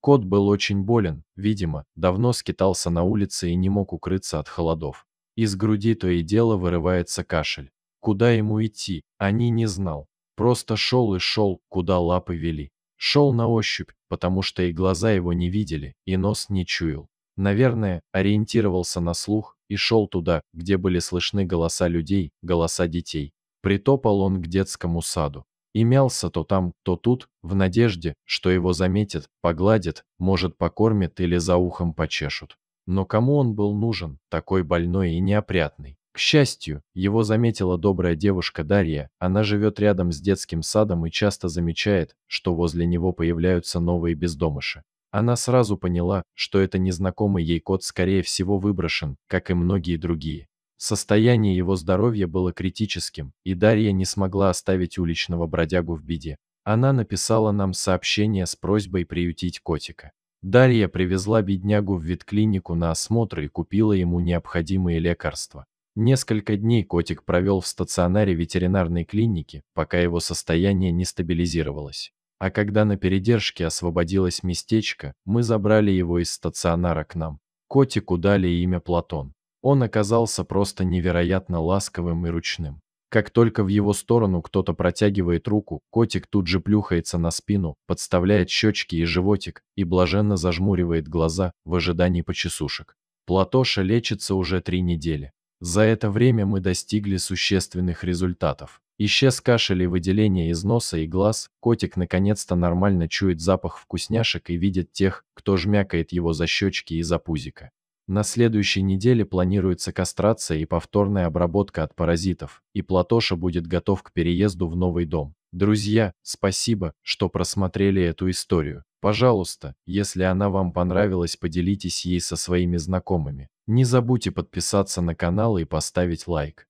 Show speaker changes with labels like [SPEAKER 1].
[SPEAKER 1] Кот был очень болен, видимо, давно скитался на улице и не мог укрыться от холодов. Из груди то и дело вырывается кашель. Куда ему идти, они не знал. Просто шел и шел, куда лапы вели. Шел на ощупь, потому что и глаза его не видели, и нос не чуял. Наверное, ориентировался на слух и шел туда, где были слышны голоса людей, голоса детей. Притопал он к детскому саду и мялся то там, то тут, в надежде, что его заметят, погладят, может, покормят или за ухом почешут. Но кому он был нужен, такой больной и неопрятный? К счастью, его заметила добрая девушка Дарья, она живет рядом с детским садом и часто замечает, что возле него появляются новые бездомыши. Она сразу поняла, что это незнакомый ей кот скорее всего выброшен, как и многие другие. Состояние его здоровья было критическим, и Дарья не смогла оставить уличного бродягу в беде. Она написала нам сообщение с просьбой приютить котика. Дарья привезла беднягу в ветклинику на осмотр и купила ему необходимые лекарства. Несколько дней котик провел в стационаре ветеринарной клиники, пока его состояние не стабилизировалось. А когда на передержке освободилось местечко, мы забрали его из стационара к нам. Котику дали имя Платон. Он оказался просто невероятно ласковым и ручным. Как только в его сторону кто-то протягивает руку, котик тут же плюхается на спину, подставляет щечки и животик и блаженно зажмуривает глаза в ожидании почесушек. Платоша лечится уже три недели. За это время мы достигли существенных результатов. Исчез кашель и выделение из носа и глаз, котик наконец-то нормально чует запах вкусняшек и видит тех, кто жмякает его за щечки и за пузико. На следующей неделе планируется кастрация и повторная обработка от паразитов, и Платоша будет готов к переезду в новый дом. Друзья, спасибо, что просмотрели эту историю. Пожалуйста, если она вам понравилась, поделитесь ей со своими знакомыми. Не забудьте подписаться на канал и поставить лайк.